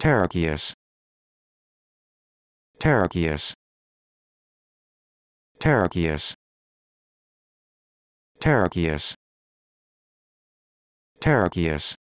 Terrakius Terrakius Terrakius Terrakius Terrakius